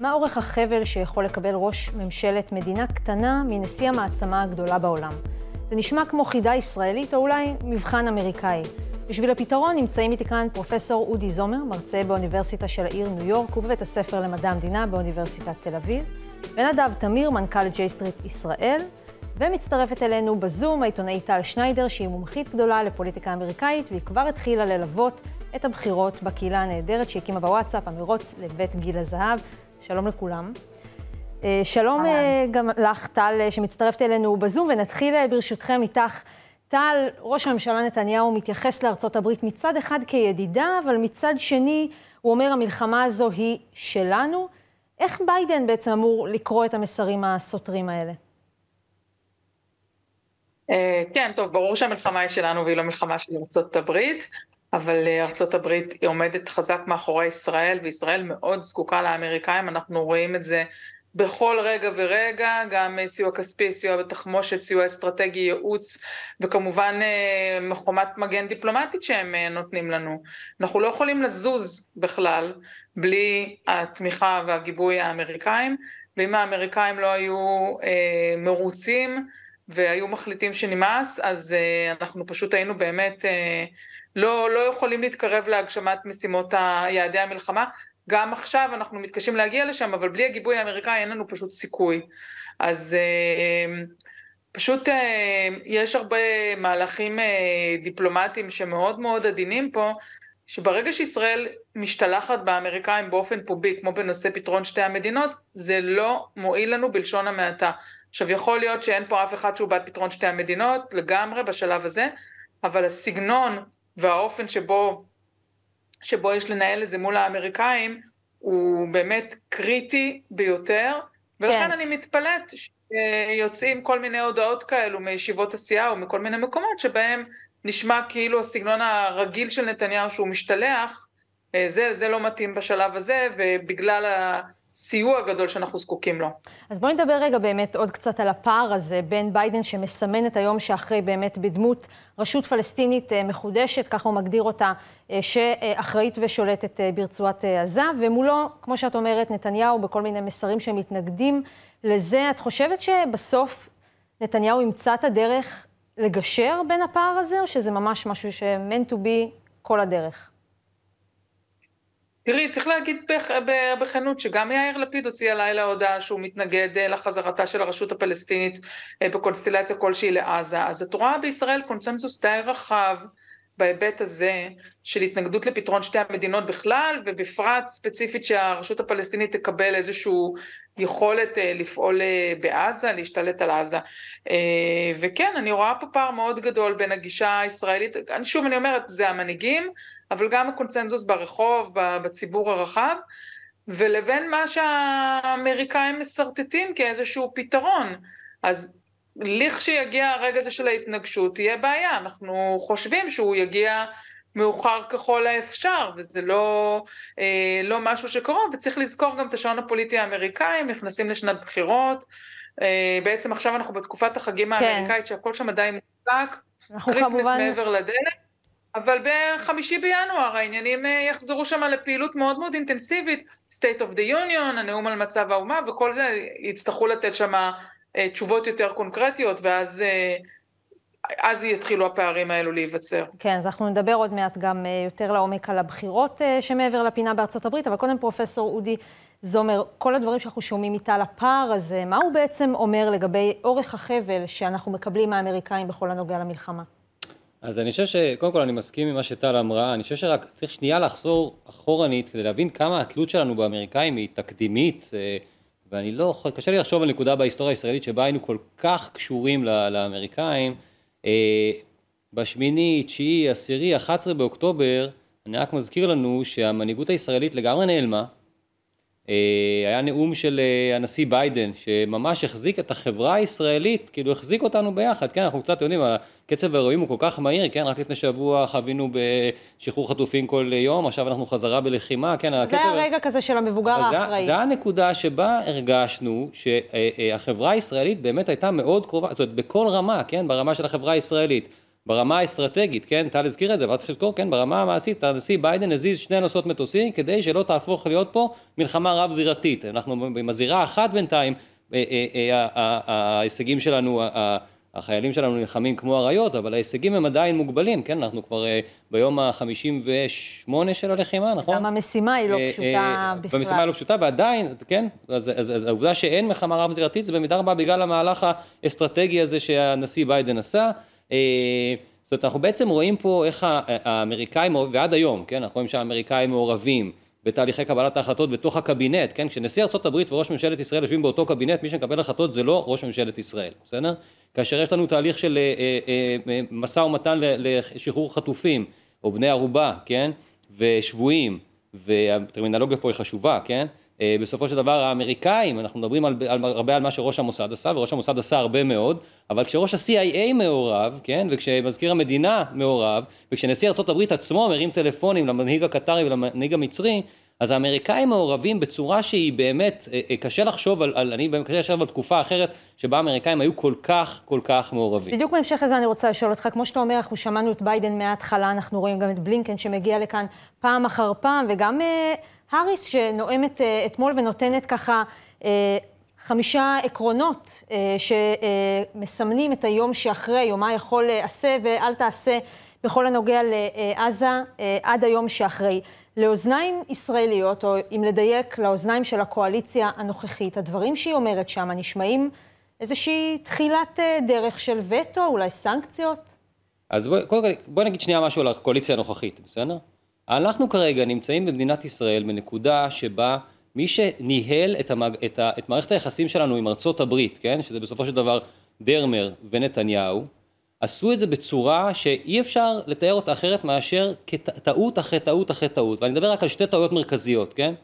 מה אורך החבל שיכול לקבל ראש ממשלת מדינה קטנה מנשיא המעצמה הגדולה בעולם? זה נשמע כמו חידה ישראלית או אולי מבחן אמריקאי. בשביל הפתרון נמצאים איתי כאן פרופסור אודי זומר, מרצה באוניברסיטה של העיר ניו יורק ובבית הספר למדע המדינה באוניברסיטת תל אביב, ונדב תמיר, מנכ"ל ג'יי סטריט ישראל, ומצטרפת אלינו בזום העיתונאית טל שניידר, שהיא מומחית גדולה לפוליטיקה אמריקאית, והיא כבר התחילה ללוות את הבחירות בקהילה הנהדרת שהקימה בוואטסאפ, המרוץ לבית גיל הזהב. שלום לכולם. אה, שלום אה, גם לך, טל, אה, שמצטרפת אלינו בזום, ונתחיל ברשותכם איתך. טל, ראש הממשלה נתניהו מתייחס לארצות הברית מצד אחד כידידה, אבל מצד שני הוא אומר המלחמה הזו היא שלנו. איך ביידן בעצם אמור לקרוא את המסרים הסותרים האלה? כן, טוב, ברור שהמלחמה היא שלנו והיא לא מלחמה של ארצות הברית. אבל אה, ארצות הברית היא עומדת חזק מאחורי ישראל, וישראל מאוד זקוקה לאמריקאים, אנחנו רואים את זה בכל רגע ורגע, גם אה, סיוע כספי, סיוע בתחמושת, סיוע אסטרטגי, ייעוץ, וכמובן חומת אה, מגן דיפלומטית שהם נותנים לנו. אנחנו לא יכולים לזוז בכלל בלי התמיכה והגיבוי האמריקאים, ואם האמריקאים לא היו אה, מרוצים והיו מחליטים שנמאס, אז אה, אנחנו פשוט היינו באמת... אה, לא, לא יכולים להתקרב להגשמת משימות יעדי המלחמה. גם עכשיו אנחנו מתקשים להגיע לשם, אבל בלי הגיבוי האמריקאי אין לנו פשוט סיכוי. אז אה, אמ, פשוט אה, יש הרבה מהלכים אה, דיפלומטיים שמאוד מאוד עדינים פה, שברגע שישראל משתלחת באמריקאים באופן פובי, כמו בנושא פתרון שתי המדינות, זה לא מועיל לנו בלשון המעטה. עכשיו, יכול להיות שאין פה אף אחד שהוא בעד פתרון שתי המדינות, לגמרי, בשלב הזה, אבל הסגנון והאופן שבו, שבו יש לנהל את זה מול האמריקאים הוא באמת קריטי ביותר, ולכן כן. אני מתפלאת שיוצאים כל מיני הודעות כאלו מישיבות הסיעה או מכל מיני מקומות שבהם נשמע כאילו הסגנון הרגיל של נתניהו שהוא משתלח, אה, זה, זה לא מתאים בשלב הזה, ובגלל ה... הסיוע הגדול שאנחנו זקוקים לו. אז בואי נדבר רגע באמת עוד קצת על הפער הזה בין ביידן שמסמן את היום שאחרי באמת בדמות רשות פלסטינית אה, מחודשת, ככה הוא מגדיר אותה, אה, שאחראית ושולטת אה, ברצועת עזה, ומולו, כמו שאת אומרת, נתניהו בכל מיני מסרים שמתנגדים לזה. את חושבת שבסוף נתניהו ימצא את הדרך לגשר בין הפער הזה, או שזה ממש משהו ש man to be כל הדרך? תראי, צריך להגיד בכנות שגם יאיר לפיד הוציא הלילה הודעה שהוא מתנגד אה, לחזרתה של הרשות הפלסטינית אה, בקונסטלציה כלשהי לעזה. אז את רואה בישראל קונצנזוס די רחב. בהיבט הזה של התנגדות לפתרון שתי המדינות בכלל, ובפרט ספציפית שהרשות הפלסטינית תקבל איזושהי יכולת אה, לפעול אה, בעזה, להשתלט על עזה. אה, וכן, אני רואה פה פער מאוד גדול בין הגישה הישראלית, שוב אני אומרת, זה המנהיגים, אבל גם הקונצנזוס ברחוב, בציבור הרחב. ולבין מה שהאמריקאים משרטטים כאיזשהו פתרון. אז לכשיגיע הרגע הזה של ההתנגשות, תהיה בעיה. אנחנו חושבים שהוא יגיע מאוחר ככל האפשר, וזה לא, אה, לא משהו שקרוב, וצריך לזכור גם את השעון הפוליטי האמריקאי, הם נכנסים לשנת בחירות. אה, בעצם עכשיו אנחנו בתקופת החגים כן. האמריקאית, כן. שהכל שם עדיין מוצק, כריסמס כמובן... מעבר לדלת. אבל בחמישי בינואר העניינים אה, יחזרו שם לפעילות מאוד מאוד אינטנסיבית, State of the Union, הנאום על מצב האומה וכל זה, יצטרכו לתת שם אה, תשובות יותר קונקרטיות, ואז אה, אז יתחילו הפערים האלו להיווצר. כן, אז אנחנו נדבר עוד מעט גם אה, יותר לעומק על הבחירות שמעבר לפינה בארצות הברית, אבל קודם פרופסור אודי זומר, כל הדברים שאנחנו שומעים איתה על הפער הזה, מה הוא בעצם אומר לגבי אורך החבל שאנחנו מקבלים מהאמריקאים בכל הנוגע למלחמה? אז אני חושב שקודם כל אני מסכים עם מה שטל אמרה, אני חושב שרק צריך שנייה לחזור אחורנית כדי להבין כמה התלות שלנו באמריקאים היא תקדימית. ואני לא, קשה לי לחשוב על נקודה בהיסטוריה הישראלית שבה היינו כל כך קשורים לאמריקאים. אה, בשמיני, תשיעי, עשירי, 11 באוקטובר, אני רק מזכיר לנו שהמנהיגות הישראלית לגמרי נעלמה, אה, היה נאום של אה, הנשיא ביידן, שממש החזיק את החברה הישראלית, כאילו החזיק אותנו ביחד, כן, אנחנו קצת יודעים, הקצב האירועים הוא כל כך מהיר, כן, רק לפני שבוע חווינו בשחרור חטופים כל יום, עכשיו אנחנו חזרה בלחימה, כן, זה הקצב... זה הרגע רגע כזה של המבוגר האחראי. זה הנקודה שבה הרגשנו שהחברה אה, הישראלית באמת הייתה מאוד קרובה, זאת אומרת, בכל רמה, כן, ברמה של החברה הישראלית. ברמה האסטרטגית, כן, טל הזכיר את זה, אבל צריך לזכור, כן, ברמה המעשית, הנשיא ביידן הזיז שני נוסעות מטוסים כדי שלא תהפוך להיות פה מלחמה רב-זירתית. אנחנו עם הזירה האחת בינתיים, אה, אה, אה, ההישגים שלנו, החיילים שלנו נלחמים כמו אריות, אבל ההישגים הם עדיין מוגבלים, כן? אנחנו כבר ביום ה-58 של הלחימה, נכון? גם המשימה היא לא פשוטה בכלל. המשימה היא לא פשוטה, ועדיין, כן? אז, אז, אז העובדה שאין מלחמה רב-זירתית זה במידה רבה בגלל המהלך האסטרטגי הזה שהנשיא ביידן עשה. אה, זאת אומרת, אנחנו בעצם רואים פה איך אה, האמריקאים, ועד היום, כן, אנחנו רואים שהאמריקאים מעורבים בתהליכי קבלת ההחלטות בתוך הקבינט, כן, כשנשיא ארה"ב וראש ממשלת ישראל יושבים באותו קבינט, מי שמקבל החלטות זה לא ראש ממשלת ישראל, בסדר? כאשר יש לנו תהליך של אה, משא ומתן לשחרור חטופים, או בני ערובה, כן, ושבויים, והטרמינולוגיה פה היא חשובה, כן? אה, בסופו של דבר האמריקאים, אנחנו מדברים על, על, הרבה על מה שראש המוסד עשה, וראש המוסד עשה הרבה מאוד, אבל כשראש ה-CIA מעורב, כן, וכשמזכיר המדינה מעורב, וכשנשיא ארה"ב עצמו מרים טלפונים למנהיג הקטרי ולמנהיג המצרי, אז האמריקאים מעורבים בצורה שהיא באמת, אה, אה, קשה לחשוב על, על אני קשה לחשוב על תקופה אחרת שבה האמריקאים היו כל כך, כל כך מעורבים. בדיוק בהמשך לזה אני רוצה לשאול אותך, כמו שאתה אומר, אנחנו שמענו את ביידן מההתחלה, אנחנו רואים גם את בלינקן שמגיע לכאן פעם אחר פעם, וגם... האריס, שנואמת אה, אתמול ונותנת ככה אה, חמישה עקרונות אה, שמסמנים את היום שאחרי, יומה יכול עשה ואל תעשה בכל הנוגע לעזה עד היום שאחרי. לאוזניים ישראליות, או אם לדייק, לאוזניים של הקואליציה הנוכחית, הדברים שהיא אומרת שם נשמעים איזושהי תחילת דרך של וטו, אולי סנקציות? אז בואי בוא נגיד שנייה משהו על הקואליציה הנוכחית, בסדר? אנחנו כרגע נמצאים במדינת ישראל בנקודה שבה מי שניהל את, המג... את, ה... את מערכת היחסים שלנו עם ארצות הברית, כן, שזה בסופו של דבר דרמר ונתניהו, עשו את זה בצורה שאי אפשר לתאר אותה אחרת מאשר כטעות אחרי טעות אחרי טעות, ואני מדבר רק על שתי טעויות מרכזיות, כן?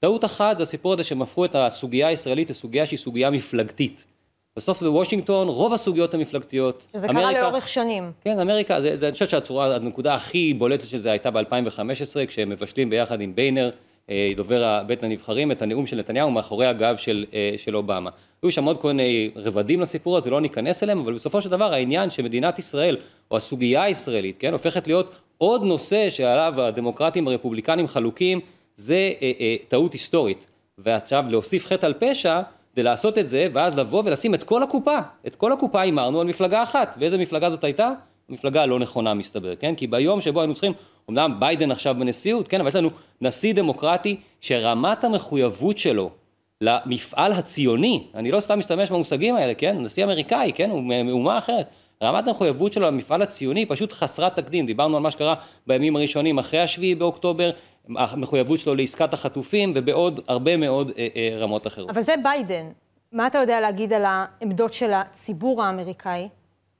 טעות אחת זה הסיפור הזה שהם הפכו את הסוגיה הישראלית לסוגיה שהיא סוגיה מפלגתית. בסוף בוושינגטון, רוב הסוגיות המפלגתיות... שזה אמריקה, קרה לאורך שנים. כן, אמריקה, זה, זה, אני חושב שהצורה, הנקודה הכי בולטת של זה הייתה ב-2015, כשהם מבשלים ביחד עם ביינר, אה, דובר בית הנבחרים, את הנאום של נתניהו מאחורי הגב של, אה, של אובמה. היו שם עוד כל מיני רבדים לסיפור הזה, לא ניכנס אליהם, אבל בסופו של דבר העניין שמדינת ישראל, או הסוגיה הישראלית, כן, הופכת להיות עוד נושא שעליו הדמוקרטים הרפובליקנים חלוקים, זה אה, אה, טעות היסטורית. ועכשיו להוסיף חטא על פשע, כדי לעשות את זה, ואז לבוא ולשים את כל הקופה, את כל הקופה הימרנו על מפלגה אחת, ואיזה מפלגה זאת הייתה? המפלגה הלא נכונה מסתבר, כן? כי ביום שבו היינו צריכים, אמנם ביידן עכשיו בנשיאות, כן? אבל יש לנו נשיא דמוקרטי שרמת המחויבות שלו למפעל הציוני, אני לא סתם משתמש במושגים האלה, כן? נשיא אמריקאי, כן? הוא מאומה אחרת. רמת המחויבות שלו למפעל הציוני פשוט חסרת תקדים, דיברנו על מה שקרה בימים הראשונים אחרי השביעי באוקטובר, המחויבות שלו לעסקת החטופים ובעוד הרבה מאוד אה, אה, רמות אחרות. אבל זה ביידן. מה אתה יודע להגיד על העמדות של הציבור האמריקאי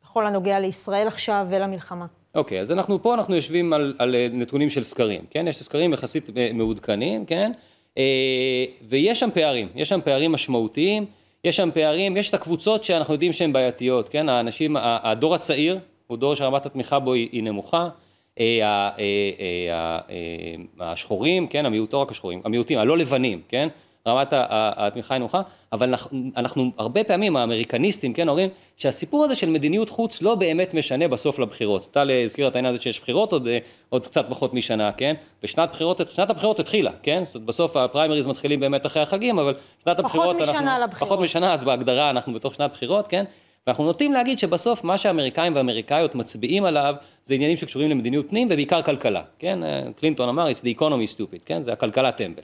בכל הנוגע לישראל עכשיו ולמלחמה? אוקיי, okay, אז אנחנו פה, אנחנו יושבים על, על אה, נתונים של סקרים, כן? יש סקרים יחסית אה, מעודכנים, כן? אה, ויש שם פערים, יש שם פערים משמעותיים, יש שם פערים, יש את הקבוצות שאנחנו יודעים שהן בעייתיות, כן? האנשים, הדור הצעיר הוא דור שרמת התמיכה בו היא, היא נמוכה. אה, אה, אה, השחורים, כן, המיעוט, לא רק השחורים, המיעוטים, הלא לבנים, כן, רמת התמיכה היא נוחה, אבל אנחנו הרבה פעמים, האמריקניסטים, כן, אומרים שהסיפור הזה של מדיניות חוץ לא באמת משנה בסוף לבחירות. טל הזכיר את העניין הזה שיש בחירות עוד, עוד קצת פחות משנה, כן, ושנת בחירות, שנת הבחירות התחילה, כן, זאת אומרת, בסוף הפריימריז מתחילים באמת אחרי החגים, אבל שנת הבחירות, פחות אנחנו, משנה לבחירות, פחות משנה, אז בהגדרה אנחנו בתוך שנת בחירות, כן, ואנחנו נוטים להגיד שבסוף מה שאמריקאים ואמריקאיות מצביעים עליו זה עניינים שקשורים למדיניות פנים ובעיקר כלכלה, כן? קלינטון אמר, it's the economy stupid, כן? זה הכלכלה טמבל.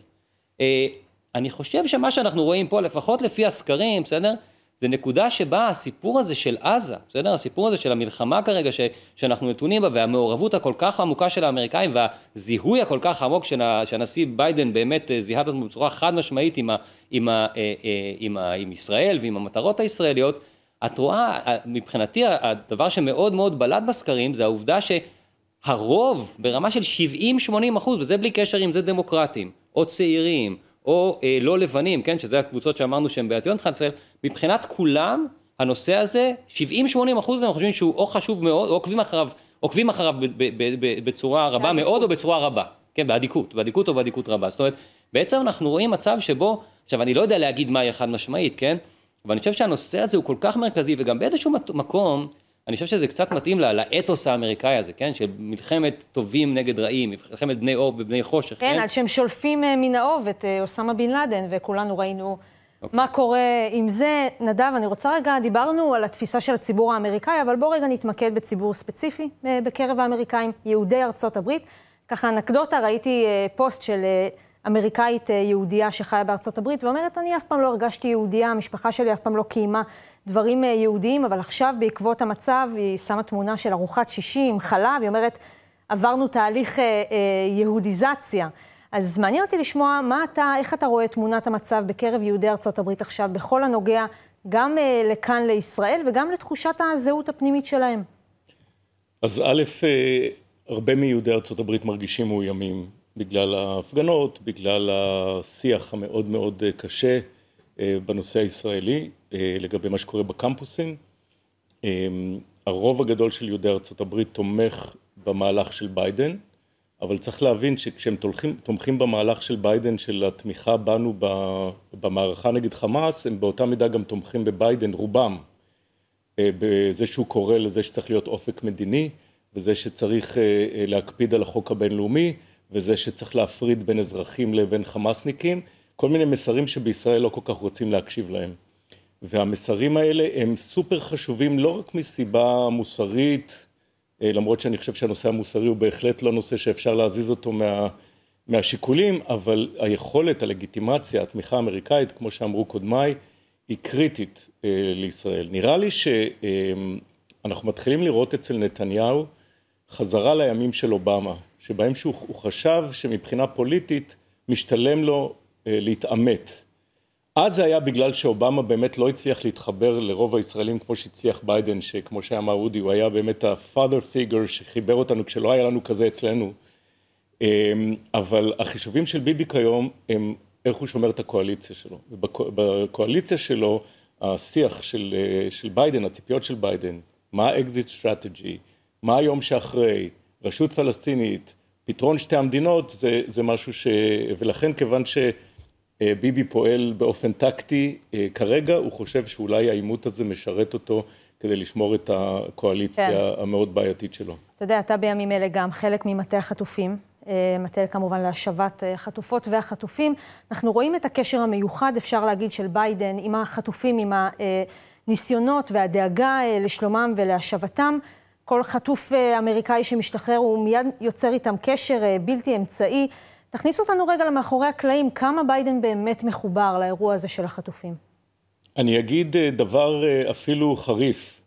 אה, אני חושב שמה שאנחנו רואים פה, לפחות לפי הסקרים, בסדר? זה נקודה שבה הסיפור הזה של עזה, בסדר? הסיפור הזה של המלחמה כרגע ש, שאנחנו נתונים בה, והמעורבות הכל כך עמוקה של האמריקאים, והזיהוי הכל כך עמוק של שהנשיא ביידן באמת אה, זיהה את עצמו בצורה חד משמעית עם, ה, עם, ה, עם, ה, אה, עם, ה, עם ישראל ועם המטרות הישראליות, את רואה, אה, מבחינתי הדבר שמאוד מאוד בלט בסקרים זה העובדה שהרוב ברמה של 70-80 אחוז, וזה בלי קשר אם זה דמוקרטים, או צעירים, או אה, לא לבנים, כן, שזה הקבוצות שאמרנו שהן בעטיון מבחינת ישראל, מבחינת כולם, הנושא הזה, 70-80 אחוז מהם חושבים שהוא או חשוב מאוד, או עוקבים אחריו, עוקבים אחריו בצורה רבה מאוד, או בצורה רבה, כן, באדיקות, באדיקות או באדיקות רבה, זאת אומרת, בעצם אנחנו רואים מצב שבו, עכשיו אני לא יודע להגיד מה היא חד משמעית, כן, אבל אני חושב שהנושא הזה הוא כל כך מרכזי, וגם באיזשהו מקום, אני חושב שזה קצת מתאים לה, לאתוס האמריקאי הזה, כן? של מלחמת טובים נגד רעים, מלחמת בני אור ובני חושך, כן? כן, עד שהם שולפים אה, מן האוב את אה, אוסמה בן לאדן, וכולנו ראינו אוקיי. מה קורה עם זה. נדב, אני רוצה רגע, דיברנו על התפיסה של הציבור האמריקאי, אבל בואו רגע נתמקד בציבור ספציפי אה, בקרב האמריקאים, יהודי ארצות הברית. ככה אנקדוטה, ראיתי פוסט של... אמריקאית אה, יהודייה שחיה בארצות הברית, ואומרת, אני אף פעם לא הרגשתי יהודייה, המשפחה שלי אף פעם לא קיימה דברים אה, יהודיים, אבל עכשיו, בעקבות המצב, היא שמה תמונה של ארוחת שישי עם חלב, היא אומרת, עברנו תהליך אה, אה, יהודיזציה. אז מעניין אותי לשמוע מה אתה, איך אתה רואה תמונת המצב בקרב יהודי ארצות הברית עכשיו, בכל הנוגע גם אה, לכאן לישראל וגם לתחושת הזהות הפנימית שלהם. אז א', אה, הרבה מיהודי ארצות הברית מרגישים מאוימים בגלל ההפגנות, בגלל השיח המאוד מאוד אה, קשה אה, בנושא הישראלי, אה, לגבי מה שקורה בקמפוסים. הרוב הגדול של יהודי ארצות הברית תומך במהלך של ביידן, אבל צריך להבין שכשהם תומכים, תומכים במהלך של ביידן, של התמיכה בנו במערכה נגד חמאס, הם באותה מידה גם תומכים בביידן, רובם, בזה שהוא קורא לזה שצריך להיות אופק מדיני, וזה שצריך להקפיד על החוק הבינלאומי. וזה שצריך להפריד בין אזרחים לבין חמאסניקים, כל מיני מסרים שבישראל לא כל כך רוצים להקשיב להם. והמסרים האלה הם סופר חשובים לא רק מסיבה מוסרית, אה, למרות שאני חושב שהנושא המוסרי הוא בהחלט לא נושא שאפשר להזיז אותו מה, מהשיקולים, אבל היכולת, הלגיטימציה, התמיכה האמריקאית, כמו שאמרו קודמיי, היא קריטית אה, לישראל. נראה לי שאנחנו אה, מתחילים לראות אצל נתניהו חזרה לימים של אובמה. שבהם שהוא חשב שמבחינה פוליטית משתלם לו אה, להתעמת. אז זה היה בגלל שאובמה באמת לא הצליח להתחבר לרוב הישראלים כמו שהצליח ביידן, שכמו שאמר אודי, הוא היה באמת ה-father figure שחיבר אותנו כשלא היה לנו כזה אצלנו. אמ, אבל החישובים של ביבי כיום הם איך הוא שומר את הקואליציה שלו. ובקואליציה שלו, השיח של, אה, של ביידן, הציפיות של ביידן, מה האקזיט סטרטג'י, מה היום שאחרי, רשות פלסטינית, פתרון שתי המדינות זה, זה משהו ש... ולכן כיוון שביבי אה, פועל באופן טקטי אה, כרגע, הוא חושב שאולי העימות הזה משרת אותו כדי לשמור את הקואליציה כן. המאוד בעייתית שלו. אתה יודע, אתה בימים אלה גם חלק ממטה החטופים. אה, מטה כמובן להשבת החטופות והחטופים. אנחנו רואים את הקשר המיוחד, אפשר להגיד, של ביידן עם החטופים, עם הניסיונות והדאגה לשלומם ולהשבתם. כל חטוף אה, אמריקאי שמשתחרר, הוא מיד יוצר איתם קשר אה, בלתי אמצעי. תכניס אותנו רגע למאחורי הקלעים, כמה ביידן באמת מחובר לאירוע הזה של החטופים? אני אגיד אה, דבר אפילו חריף,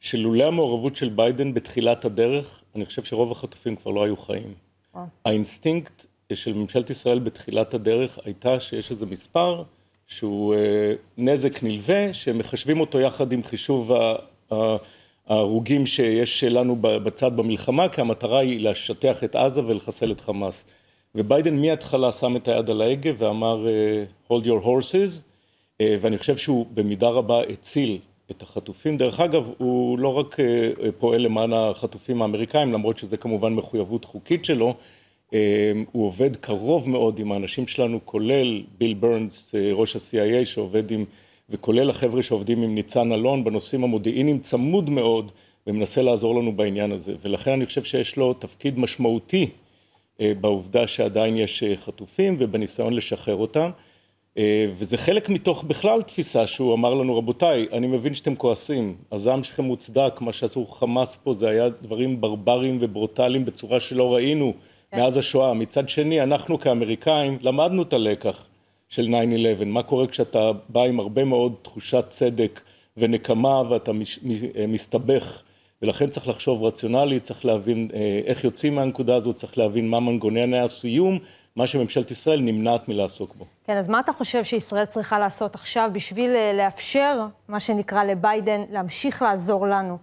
שלולא המעורבות של ביידן בתחילת הדרך, אני חושב שרוב החטופים כבר לא היו חיים. Oh. האינסטינקט של ממשלת ישראל בתחילת הדרך הייתה שיש איזה מספר שהוא נזק נלווה, שמחשבים אותו יחד עם חישוב ה... ההרוגים שיש לנו בצד במלחמה, כי המטרה היא לשטח את עזה ולחסל את חמאס. וביידן מההתחלה שם את היד על ההגה ואמר אה, hold your horses, אה, ואני חושב שהוא במידה רבה הציל את החטופים. דרך אגב, הוא לא רק אה, פועל למען החטופים האמריקאים, למרות שזה כמובן מחויבות חוקית שלו, הוא עובד קרוב מאוד עם האנשים שלנו, כולל ביל ברנס, ראש ה-CIA, שעובד עם וכולל החבר'ה שעובדים עם ניצן אלון בנושאים המודיעיניים צמוד מאוד ומנסה לעזור לנו בעניין הזה. ולכן אני חושב שיש לו תפקיד משמעותי אה, בעובדה שעדיין יש אה, חטופים ובניסיון לשחרר אותם. אה, וזה חלק מתוך בכלל תפיסה שהוא אמר לנו, רבותיי, אני מבין שאתם כועסים, הזעם שלכם מוצדק, מה שעשו חמאס פה זה היה דברים ברברים וברוטליים בצורה שלא ראינו כן. מאז השואה. מצד שני, אנחנו כאמריקאים למדנו את הלקח. של 9-11, מה קורה כשאתה בא עם הרבה מאוד תחושת צדק ונקמה ואתה מש, אה, מסתבך ולכן צריך לחשוב רציונלי, צריך להבין אה, איך יוצאים מהנקודה הזאת, צריך להבין מה מנגנוני הסיום, מה שממשלת ישראל נמנעת מלעסוק בו. כן, אז מה אתה חושב שישראל צריכה לעשות עכשיו בשביל אה, לאפשר, מה שנקרא לביידן, להמשיך לעזור לנו?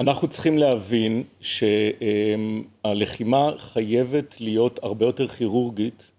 אנחנו צריכים להבין שהלחימה חייבת להיות הרבה יותר כירורגית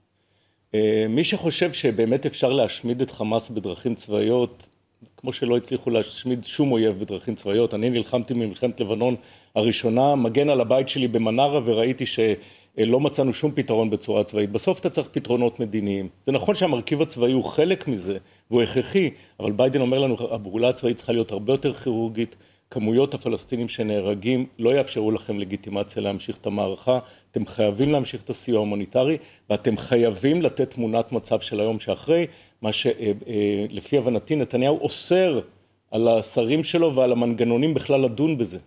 אה, מי שחושב שבאמת אפשר להשמיד את חמאס בדרכים צבאיות, כמו שלא הצליחו להשמיד שום אויב בדרכים צבאיות, אני נלחמתי במלחמת לבנון הראשונה, מגן על הבית שלי במנרה וראיתי שלא מצאנו שום פתרון בצורה צבאית. בסוף אתה צריך פתרונות מדיניים. זה נכון שהמרכיב הצבאי הוא חלק מזה, והוא הכרחי, אבל ביידן אומר לנו, הפעולה הצבאית צריכה להיות הרבה יותר כירורגית, כמויות הפלסטינים שנהרגים לא יאפשרו לכם לגיטימציה להמשיך את המערכה, אתם חייבים להמשיך את הסיוע ההומניטרי ואתם חייבים לתת תמונת מצב של היום שאחרי, מה שלפי אה, אה, הבנתי נתניהו אוסר על השרים שלו ועל המנגנונים בכלל לדון בזה.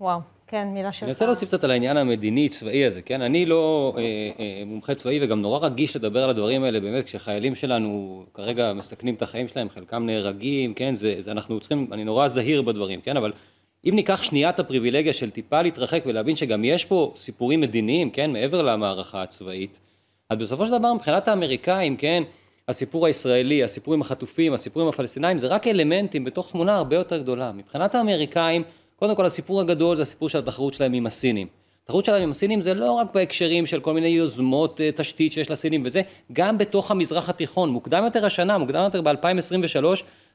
וואו. כן, מילה שלך. אני רוצה להוסיף קצת על העניין המדיני-צבאי הזה, כן? אני לא אה, אה, מומחה צבאי וגם נורא רגיש לדבר על הדברים האלה, באמת, כשחיילים שלנו כרגע מסכנים את החיים שלהם, חלקם נהרגים, כן? זה, זה אנחנו צריכים, אני נורא זהיר בדברים, כן? אבל אם ניקח שנייה את הפריבילגיה של טיפה להתרחק ולהבין שגם יש פה סיפורים מדיניים, כן? מעבר למערכה הצבאית, אז בסופו של דבר מבחינת האמריקאים, כן? הסיפור הישראלי, הסיפור עם החטופים, הסיפור עם הפלסטינאים, זה רק אלמנטים בתוך תמונה הרבה יותר גדולה. מבחינת האמריקאים, קודם כל הסיפור הגדול זה הסיפור של התחרות שלהם עם הסינים. התחרות שלהם עם הסינים זה לא רק בהקשרים של כל מיני יוזמות אה, תשתית שיש לסינים וזה, גם בתוך המזרח התיכון. מוקדם יותר השנה, מוקדם יותר ב-2023,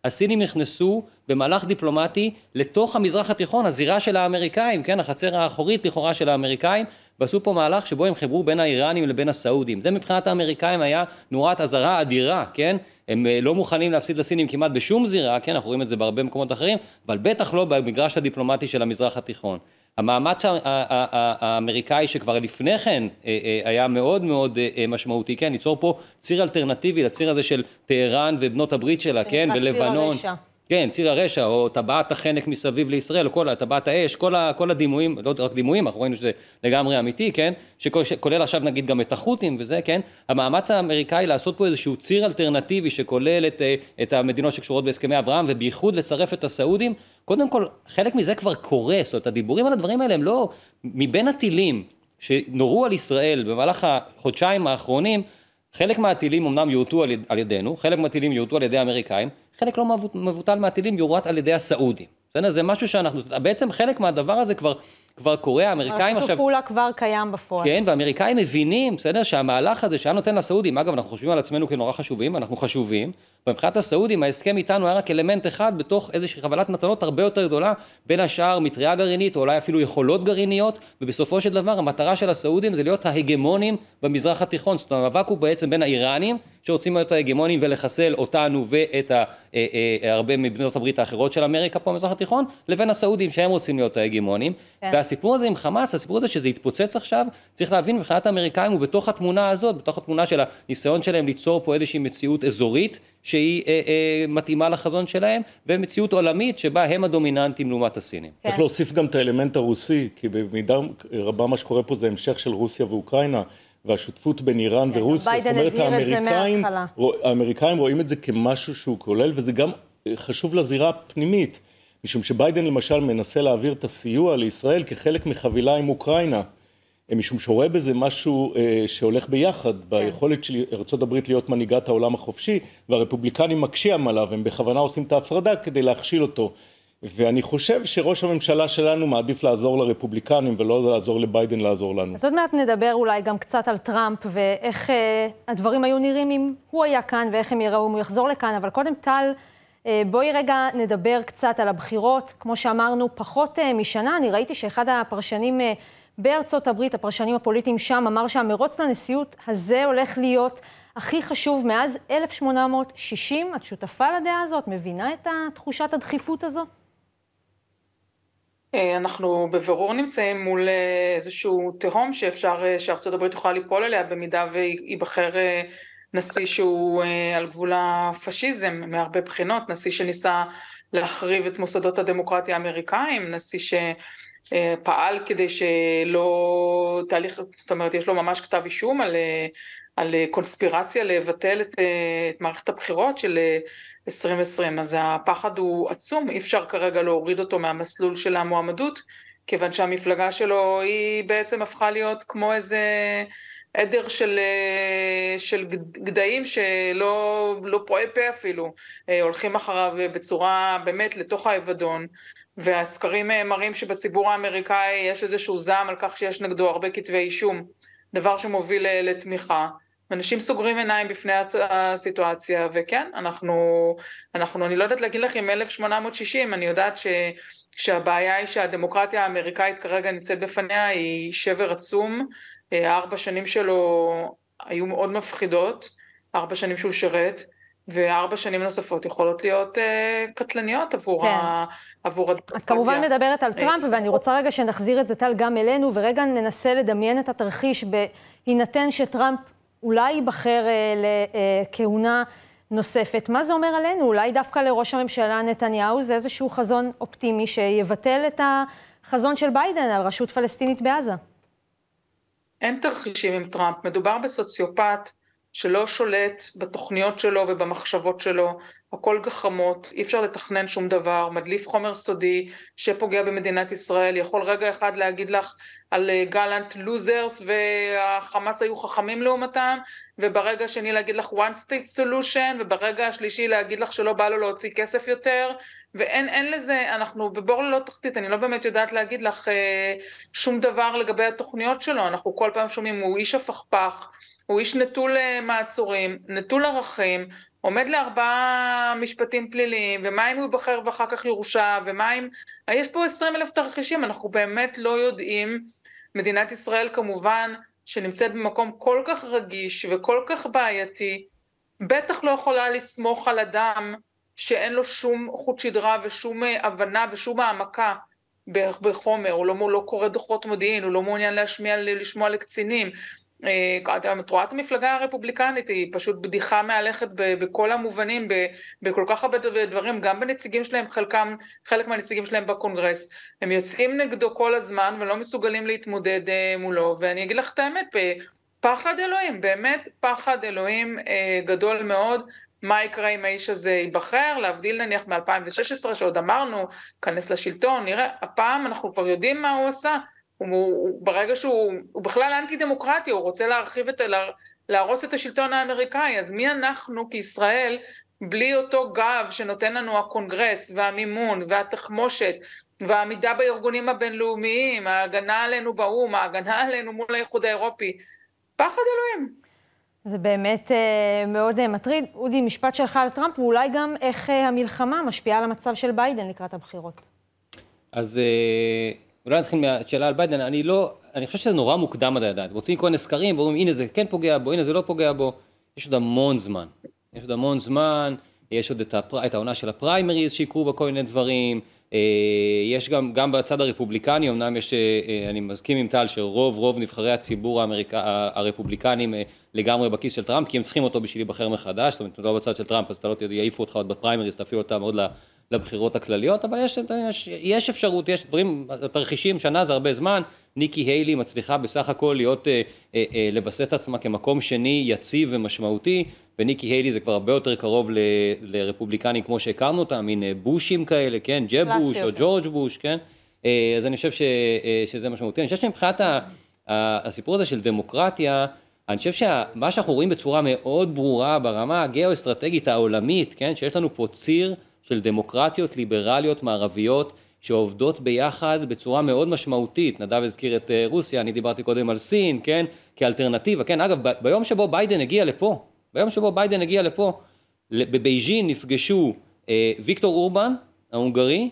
הסינים נכנסו במהלך דיפלומטי לתוך המזרח התיכון, הזירה של האמריקאים, כן, החצר האחורית לכאורה של האמריקאים, ועשו פה מהלך שבו הם חיברו בין האיראנים לבין הסעודים. זה מבחינת האמריקאים היה נורת אזהרה אדירה, כן? הם אה, לא מוכנים להפסיד לסינים כמעט בשום זירה, כן? אנחנו רואים את זה בהרבה מקומות אחרים, אבל בטח לא במגרש הדיפלומטי של המזרח התיכון. המאמץ האמריקאי שכבר לפני כן אה, אה, היה מאוד מאוד אה, משמעותי, כן, ליצור פה ציר אלטרנטיבי לציר הזה של טהרן ובנות הברית שלה, כן, בלבנון. כן, ציר הרשע, או טבעת החנק מסביב לישראל, או כל טבעת האש, כל, ה, כל הדימויים, לא רק דימויים, אנחנו ראינו שזה לגמרי אמיתי, כן? שכולל עכשיו נגיד גם את החות'ים וזה, כן? המאמץ האמריקאי לעשות פה איזשהו ציר אלטרנטיבי שכולל את, את המדינות שקשורות בהסכמי אברהם, ובייחוד לצרף את הסעודים, קודם כל, חלק מזה כבר קורה, זאת אומרת, הדיבורים על הדברים האלה הם לא... מבין הטילים שנורו על ישראל במהלך החודשיים האחרונים, חלק מהטילים אמנם יורטו על, יד, על ידינו, חלק מהטילים יורטו על ידי האמריקאים, חלק לא מבוטל מהטילים יורט על ידי הסעודים. בסדר? זה משהו שאנחנו, בעצם חלק מהדבר הזה כבר כבר קורה, האמריקאים עכשיו... השיתוף פעולה כבר קיים בפועל. כן, והאמריקאים מבינים, בסדר, שהמהלך הזה שהיה נותן לסעודים, אגב, אנחנו חושבים על עצמנו כנורא חשובים, אנחנו חשובים, ומבחינת הסעודים ההסכם איתנו היה רק אלמנט אחד בתוך איזושהי חבלת מתנות הרבה יותר גדולה, בין השאר מטריה גרעינית, או אולי אפילו יכולות גרעיניות, ובסופו של דבר המטרה של הסעודים זה להיות ההגמונים במזרח התיכון, זאת אומרת, המאבק הוא בעצם בין האיראנים, שרוצים להיות ההגמונים ולחסל אותנו ואת ה, אה, אה, הרבה מבנות הברית האחרות של אמריקה פה במזרח התיכון, לבין הסעודים שהם רוצים להיות ההגמונים, כן. והסיפור הזה עם חמאס, הסיפור הזה שזה התפוצץ עכשיו, צריך להבין, מבחינת האמריקאים הוא בתוך התמונה הזאת, בתוך התמונה של הניסיון שלהם ליצור פה איזושהי מציאות אזורית, שהיא אה, אה, מתאימה לחזון שלהם, ומציאות עולמית שבה הם הדומיננטים לעומת הסינים. כן. צריך להוסיף גם את האלמנט הרוסי, כי במידה רבה מה שקורה פה זה המשך של רוסיה ואוקראינה. והשותפות בין איראן כן, ורוסיה, זאת אומרת האמריקאים, רוא, האמריקאים רואים את זה כמשהו שהוא כולל, וזה גם חשוב לזירה הפנימית. משום שביידן למשל מנסה להעביר את הסיוע לישראל כחלק מחבילה עם אוקראינה, אה, משום שהוא רואה בזה משהו אה, שהולך ביחד, כן. ביכולת של ארה"ב להיות מנהיגת העולם החופשי, והרפובליקנים מקשים עליו, הם בכוונה עושים את ההפרדה כדי להכשיל אותו. ואני חושב שראש הממשלה שלנו מעדיף לעזור לרפובליקנים ולא לעזור לביידן לעזור לנו. אז עוד מעט נדבר אולי גם קצת על טראמפ ואיך אה, הדברים היו נראים אם הוא היה כאן ואיך הם יראו אם הוא יחזור לכאן, אבל קודם טל... אה, בואי רגע נדבר קצת על הבחירות. כמו שאמרנו, פחות אה, משנה, אני ראיתי שאחד הפרשנים אה, בארצות הברית, הפרשנים הפוליטיים שם, אמר שהמרוץ לנשיאות הזה הולך להיות הכי חשוב מאז 1860. את שותפה לדעה הזאת? מבינה את תחושת הדחיפות הזו? אנחנו בבירור נמצאים מול איזשהו תהום שאפשר, שארצות הברית תוכל ליפול אליה במידה וייבחר נשיא שהוא אה, על גבול הפשיזם מהרבה בחינות, נשיא שניסה להחריב את מוסדות הדמוקרטיה האמריקאים, נשיא שפעל אה, כדי שלא תהליך, זאת אומרת יש לו ממש כתב אישום על, אה, על קונספירציה לבטל את, את מערכת הבחירות של 2020, אז הפחד הוא עצום, אי אפשר כרגע להוריד אותו מהמסלול של המועמדות, כיוון שהמפלגה שלו היא בעצם הפכה להיות כמו איזה... עדר של, אה, של גדיים שלא לא פועל פה אפילו, אה, הולכים אחריו אה, בצורה באמת לתוך האבדון, והסקרים מראים שבציבור האמריקאי יש איזשהו זעם על כך שיש נגדו הרבה כתבי אישום, דבר שמוביל לתמיכה. אנשים סוגרים עיניים בפני הסיטואציה, וכן, אנחנו, אנחנו, אני לא יודעת להגיד לך אם 1860, אני יודעת ש, שהבעיה היא שהדמוקרטיה האמריקאית כרגע נמצאת בפניה, היא שבר עצום, הארבע שנים שלו היו מאוד מפחידות, ארבע שנים שהוא שרת, וארבע שנים נוספות יכולות להיות אה, קטלניות עבור, כן. ה, עבור את הדמוקרטיה. את כמובן מדברת על אה, טראמפ, ואני נכון. רוצה רגע שנחזיר את זה, טל, גם אלינו, ורגע ננסה לדמיין את התרחיש בהינתן שטראמפ אולי ייבחר אה, לכהונה אה, נוספת. מה זה אומר עלינו? אולי דווקא לראש הממשלה נתניהו זה איזשהו חזון אופטימי שיבטל את החזון של ביידן על רשות פלסטינית בעזה. אין תרחישים עם טראמפ, מדובר בסוציופט שלא שולט בתוכניות שלו ובמחשבות שלו, הכל גחמות, אי אפשר לתכנן שום דבר, מדליף חומר סודי שפוגע במדינת ישראל, יכול רגע אחד להגיד לך על גלנט אה, לוזרס והחמאס היו חכמים לעומתם, וברגע השני להגיד לך one state solution, וברגע השלישי להגיד לך שלא בא לו להוציא כסף יותר, ואין לזה, אנחנו בבור ללא תחתית, אני לא באמת יודעת להגיד לך אה, שום דבר לגבי התוכניות שלו, אנחנו כל פעם שומעים הוא איש הפכפך, הוא איש נטול אה, מעצורים, נטול ערכים, עומד לארבעה משפטים פליליים, ומה אם הוא יבחר ואחר כך יורשע, ומה אם... יש פה עשרים אלף תרחישים, אנחנו באמת לא יודעים. מדינת ישראל כמובן, שנמצאת במקום כל כך רגיש וכל כך בעייתי, בטח לא יכולה לסמוך על אדם שאין לו שום חוט שדרה ושום אה, הבנה ושום העמקה בערך בחומר, הוא לא, לא קורא דוחות מודיעין, הוא לא מעוניין להשמיע, לשמוע לקצינים, אה, את רואה את המפלגה הרפובליקנית, היא פשוט בדיחה מהלכת בכל המובנים, בכל כך הרבה דברים, גם בנציגים שלהם, חלקם, חלק מהנציגים שלהם בקונגרס, הם יוצאים נגדו כל הזמן ולא מסוגלים להתמודד אה, מולו, ואני אגיד לך את האמת, פחד אלוהים, באמת פחד אלוהים אה, גדול מאוד, מה יקרה אם האיש הזה ייבחר, להבדיל נניח מ-2016 שעוד אמרנו, כנס לשלטון, נראה, הפעם אנחנו כבר יודעים מה הוא עשה, הוא, הוא, ברגע שהוא, הוא בכלל אנטי דמוקרטי, הוא רוצה להרחיב את, לה, להרוס את השלטון האמריקאי, אז מי אנחנו כישראל בלי אותו גב שנותן לנו הקונגרס והמימון והתחמושת והעמידה בארגונים הבינלאומיים, ההגנה עלינו באו"ם, ההגנה עלינו מול האיחוד האירופי, פחד אלוהים. זה באמת uh, מאוד uh, מטריד. אודי, משפט שלך על טראמפ, ואולי גם איך uh, המלחמה משפיעה על המצב של ביידן לקראת הבחירות. אז uh, אולי לא נתחיל מהשאלה על ביידן, אני לא, אני חושב שזה נורא מוקדם עד לדעת, רוצים כל מיני סקרים ואומרים הנה זה כן פוגע בו, הנה זה לא פוגע בו, יש עוד המון זמן, יש עוד המון זמן, יש עוד את, הפר, את העונה של הפריימריז שיקרו בה כל מיני דברים, אה, יש גם, גם בצד הרפובליקני, אמנם יש, אה, אה, אני מסכים עם טל שרוב רוב נבחרי הציבור האמריק... הרפובליקנים לגמרי בכיס של טראמפ, כי הם צריכים אותו בשביל להיבחר מחדש, זאת אומרת, אתה לא בצד של טראמפ אז אתה לא יעיפו אותך עוד בפריימריז, אתה אפילו לא תעמוד לבחירות הכלליות, אבל יש, יש, יש אפשרות, יש דברים, תרחישים, שנה זה הרבה זמן, ניקי היילי מצליחה בסך הכל להיות, אה, אה, אה, לבסס את עצמה כמקום שני יציב ומשמעותי, וניקי היילי זה כבר הרבה יותר קרוב ל, לרפובליקנים כמו שהכרנו אותם, מין אה, בושים כאלה, כן, ג'ב בוש או ג'ורג' בוש, כן, אה, אז אני חושב ש, אה, שזה משמעותי. אני חושב שמבחינת ה, ה, הסיפור הזה של דמוקרטיה, אני חושב שמה שאנחנו רואים בצורה מאוד ברורה ברמה הגיאו-אסטרטגית העולמית, כן, שיש לנו פה ציר של דמוקרטיות ליברליות מערביות שעובדות ביחד בצורה מאוד משמעותית, נדב הזכיר את אה, רוסיה, אני דיברתי קודם על סין, כן, כאלטרנטיבה, כן, אגב, ב- ביום שבו ביידן הגיע לפה, ביום שבו ביידן הגיע לפה, בבייג'ין נפגשו אה, ויקטור אורבן, ההונגרי,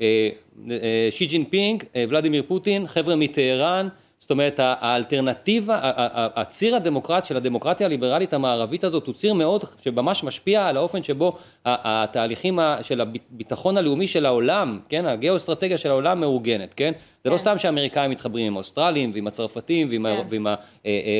אה, אה, שי ג'ינפינג, אה, ולדימיר פוטין, חבר'ה מטהרן, זאת אומרת האלטרנטיבה, הציר הדמוקרט של הדמוקרטיה הליברלית המערבית הזאת הוא ציר מאוד שממש משפיע על האופן שבו התהליכים של הביטחון הלאומי של העולם, כן, הגיאו-אסטרטגיה של העולם מאורגנת, כן? זה לא כן. סתם שהאמריקאים מתחברים עם האוסטרלים ועם הצרפתים ועם, כן. ועם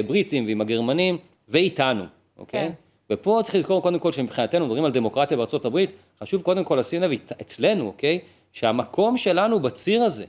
הבריטים אה, אה, ועם הגרמנים ואיתנו, אוקיי? כן. ופה צריך לזכור קודם כל שמבחינתנו, מדברים על דמוקרטיה בארצות הברית, חשוב קודם כל לשים לב אצלנו, אוקיי? שהמקום שלנו בציר הזה,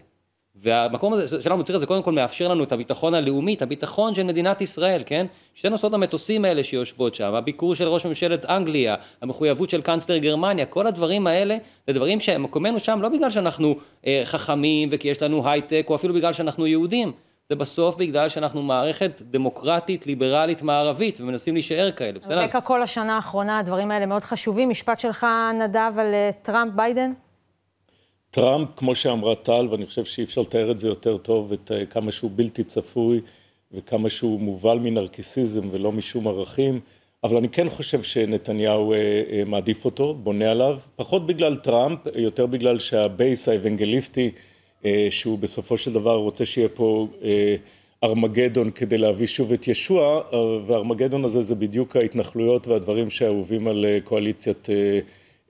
והמקום הזה של המוצר הזה קודם כל מאפשר לנו את הביטחון הלאומי, את הביטחון של מדינת ישראל, כן? שתי נוסעות המטוסים האלה שיושבות שם, הביקור של ראש ממשלת אנגליה, המחויבות של קאנצלר גרמניה, כל הדברים האלה, זה דברים שמקומנו שם לא בגלל שאנחנו אה, חכמים וכי יש לנו הייטק, או אפילו בגלל שאנחנו יהודים, זה בסוף בגלל שאנחנו מערכת דמוקרטית, ליברלית, מערבית, ומנסים להישאר כאלה, בסדר? רקע אוקיי, כל השנה האחרונה, הדברים האלה מאוד חשובים. משפט שלך, נדב, על אה, טראמפ, ביידן? טראמפ, כמו שאמרה טל, ואני חושב שאי אפשר לתאר את זה יותר טוב, את אה, כמה שהוא בלתי צפוי וכמה שהוא מובל מנרקיסיזם ולא משום ערכים, אבל אני כן חושב שנתניהו אה, אה, מעדיף אותו, בונה עליו, פחות בגלל טראמפ, יותר בגלל שהבייס האבנגליסטי, שהוא בסופו של דבר רוצה שיהיה פה ארמגדון כדי להביא שוב את ישוע, והארמגדון הזה זה בדיוק ההתנחלויות והדברים שאהובים על קואליציית...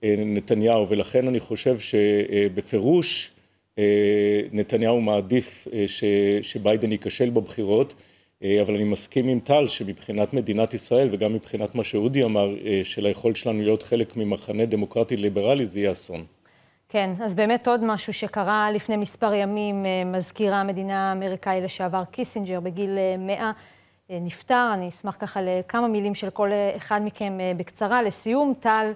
אה, נתניהו, ולכן אני חושב שבפירוש אה, אה, נתניהו מעדיף שביידן ייכשל בבחירות, אבל אני מסכים עם טל שמבחינת מדינת ישראל וגם מבחינת מה שאודי אמר, של היכולת שלנו להיות חלק ממחנה דמוקרטי ליברלי, זה יהיה אסון. כן, אז באמת עוד משהו שקרה לפני מספר ימים, מזכיר המדינה האמריקאי לשעבר קיסינג'ר בגיל מאה נפטר, אני אשמח ככה לכמה מילים של כל אחד מכם בקצרה. לסיום, טל,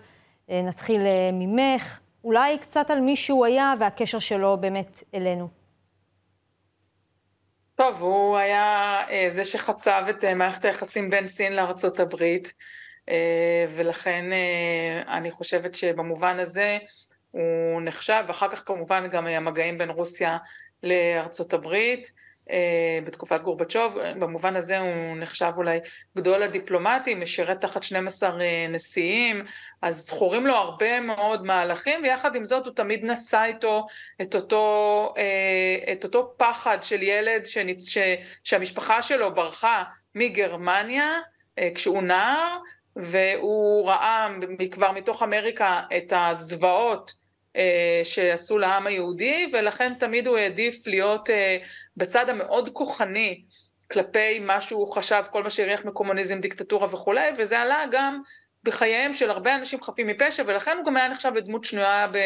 אה, נתחיל אה, ממך, אולי קצת על מי שהוא היה והקשר שלו באמת אלינו. טוב, הוא היה אה, זה שחצב את מערכת היחסים בין סין לארצות הברית, ולכן אני חושבת שבמובן הזה הוא נחשב, ואחר כך כמובן גם מגעים בין רוסיה לארצות הברית. אה, בתקופת גורבצ'וב, במובן הזה הוא נחשב אולי גדול הדיפלומטים, משרת תחת 12 אה, נשיאים, אז זכורים לו הרבה מאוד מהלכים, ויחד עם זאת הוא תמיד נשא איתו את אותו, אה, את אותו פחד של ילד שנצ... ש... שהמשפחה שלו ברחה מגרמניה כשהוא נער, והוא ראה כבר מתוך אמריקה את הזוועות אה, שעשו לעם היהודי, ולכן תמיד הוא העדיף להיות אה, בצד המאוד כוחני כלפי מה שהוא חשב, כל מה שהריח מקומוניזם, דיקטטורה וכולי, וזה עלה גם בחייהם של הרבה אנשים חפים מפשע, ולכן הוא גם היה נחשב לדמות שנויה ב...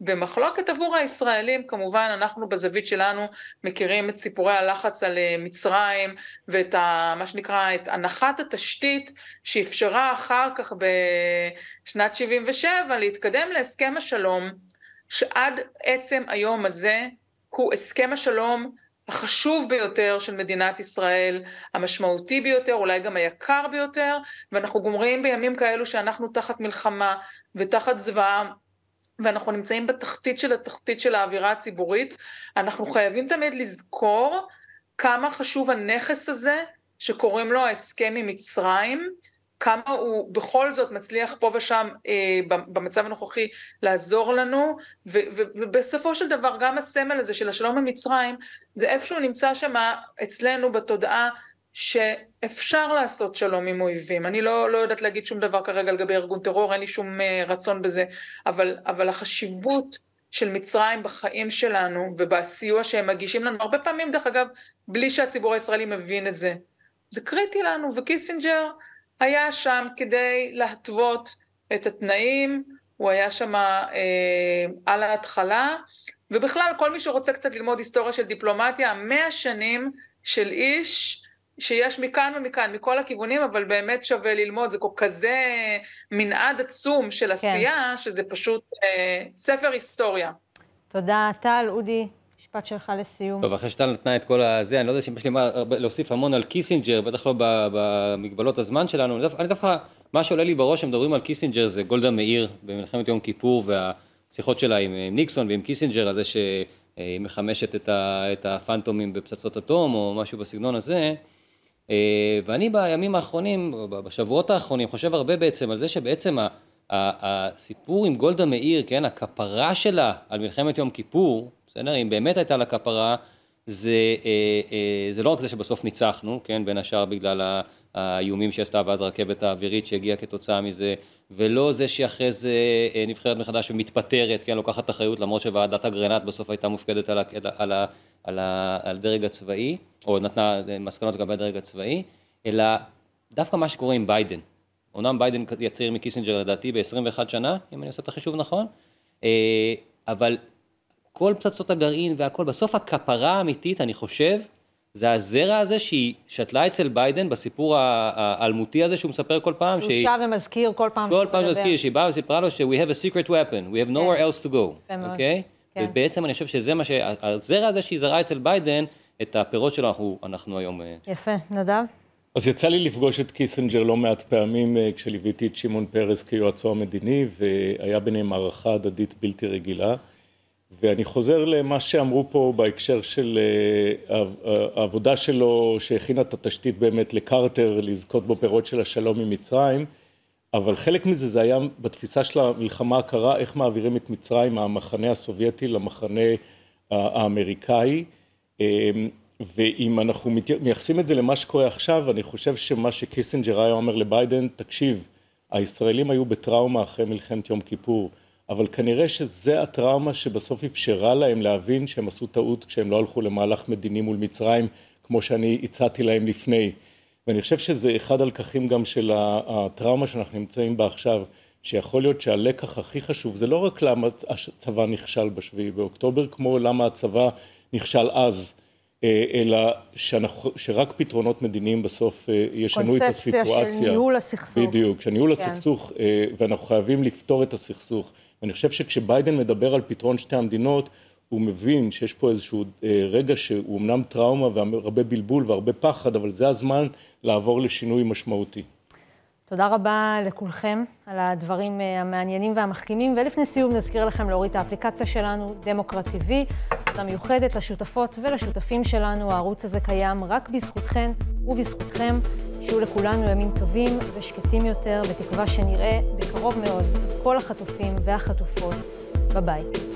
במחלוקת עבור הישראלים, כמובן אנחנו בזווית שלנו מכירים את סיפורי הלחץ על אה, מצרים ואת ה, מה שנקרא את הנחת התשתית שאפשרה אחר כך בשנת 77 להתקדם להסכם השלום שעד עצם היום הזה הוא הסכם השלום החשוב ביותר של מדינת ישראל, המשמעותי ביותר, אולי גם היקר ביותר, ואנחנו גומרים בימים כאלו שאנחנו תחת מלחמה ותחת זוועה ואנחנו נמצאים בתחתית של התחתית של האווירה הציבורית, אנחנו חייבים תמיד לזכור כמה חשוב הנכס הזה שקוראים לו ההסכם עם מצרים, כמה הוא בכל זאת מצליח פה ושם אה, במצב הנוכחי לעזור לנו, ו- ו- ובסופו של דבר גם הסמל הזה של השלום עם מצרים, זה איפשהו נמצא שם אצלנו בתודעה שאפשר לעשות שלום עם אויבים. אני לא, לא יודעת להגיד שום דבר כרגע לגבי ארגון טרור, אין לי שום אה, רצון בזה, אבל, אבל החשיבות של מצרים בחיים שלנו ובסיוע שהם מגישים לנו, הרבה פעמים דרך אגב, בלי שהציבור הישראלי מבין את זה. זה קריטי לנו, וקיסינג'ר היה שם כדי להתוות את התנאים, הוא היה שם אה, על ההתחלה, ובכלל כל מי שרוצה קצת ללמוד היסטוריה של דיפלומטיה, מאה שנים של איש שיש מכאן ומכאן, מכל הכיוונים, אבל באמת שווה ללמוד, זה כזה מנעד עצום של כן. עשייה, כן. שזה פשוט אה, ספר היסטוריה. תודה, טל, אודי, משפט שלך לסיום. טוב, אחרי שטל נתנה את כל הזה, אני לא יודע אם יש לי מה להוסיף המון על קיסינג'ר, בטח לא במגבלות הזמן שלנו, אני דווקא, דווקא מה שעולה לי בראש, כשמדברים על קיסינג'ר, זה גולדה מאיר במלחמת יום כיפור, והשיחות שלה עם, עם ניקסון ועם קיסינג'ר, על זה שהיא מחמשת את, ה, את הפנטומים בפצצות אטום, או משהו בסגנון הזה. אה, ואני בימים האחרונים, בשבועות האחרונים, חושב הרבה בעצם על זה שבעצם הסיפור עם גולדה מאיר, כן, הכפרה שלה על מלחמת יום כיפור, בסדר, אם באמת הייתה לה כפרה, זה, אה, אה, זה לא רק זה שבסוף ניצחנו, כן, בין השאר בגלל האיומים שעשתה ואז הרכבת האווירית שהגיעה כתוצאה מזה, ולא זה שאחרי זה אה, נבחרת מחדש ומתפטרת, כן, לוקחת אחריות, למרות שוועדת אגרנט בסוף הייתה מופקדת על, על, על, על הדרג הצבאי, או נתנה אה, מסקנות לגבי הדרג הצבאי, אלא דווקא מה שקורה עם ביידן. אומנם ביידן יצהיר מקיסינג'ר לדעתי ב-21 שנה, אם אני עושה את החישוב נכון, אה, אבל כל פצצות הגרעין והכל, בסוף הכפרה האמיתית, אני חושב, זה הזרע הזה שהיא שתלה אצל ביידן בסיפור האלמותי הזה שהוא מספר כל פעם. שהוא שב ומזכיר כל פעם שהוא מדבר. כל פעם מזכיר, שהיא באה וסיפרה לו ש- we have a secret weapon, we have nowhere כן. else to go, אוקיי? כן. ובעצם אני חושב שזה מה ש... הזרע הזה שהיא זרה אצל ביידן, את הפירות שלו אנחנו היום... אה, יפה, נדב? אז יצא לי לפגוש את קיסינג'ר לא מעט פעמים אה, כשליוויתי את שמעון פרס כיועצו המדיני, והיה ביניהם הערכה הדדית בלתי רגילה. ואני חוזר למה שאמרו פה בהקשר של אה, אה, העבודה שלו שהכינה את התשתית באמת לקרטר לזכות בפירות של השלום עם מצרים, אבל חלק מזה זה היה בתפיסה של המלחמה הקרה איך מעבירים את מצרים מהמחנה הסובייטי למחנה אה, האמריקאי אמ, ואם אנחנו מייחסים את זה למה שקורה עכשיו אני חושב שמה שקיסינג'ר היה אומר לביידן תקשיב הישראלים היו בטראומה אחרי מלחמת יום כיפור אבל כנראה שזה הטראומה שבסוף אפשרה להם להבין שהם עשו טעות כשהם לא הלכו למהלך מדיני מול מצרים, כמו שאני הצעתי להם לפני. ואני חושב שזה אחד הלקחים גם של הטראומה שאנחנו נמצאים בה עכשיו, שיכול להיות שהלקח הכי חשוב זה לא רק למה הצבא נכשל בשביעי באוקטובר, כמו למה הצבא נכשל אז. אה, אלא שאנחנו, שרק פתרונות מדיניים בסוף אה, ישנו את הסיטואציה. קונספציה של ניהול הסכסוך. בדיוק, של ניהול כן. הסכסוך, אה, ואנחנו חייבים לפתור את הסכסוך. ואני חושב שכשביידן מדבר על פתרון שתי המדינות, הוא מבין שיש פה איזשהו רגע שהוא אמנם טראומה והרבה בלבול והרבה פחד, אבל זה הזמן לעבור לשינוי משמעותי. תודה רבה לכולכם על הדברים אה, המעניינים והמחכימים, ולפני סיום נזכיר לכם להוריד את האפליקציה שלנו, דמוקרט TV, תודה מיוחדת לשותפות ולשותפים שלנו, הערוץ הזה קיים רק בזכותכן ובזכותכם. שיהיו לכולנו ימים טובים ושקטים יותר, בתקווה שנראה בקרוב מאוד את כל החטופים והחטופות בבית.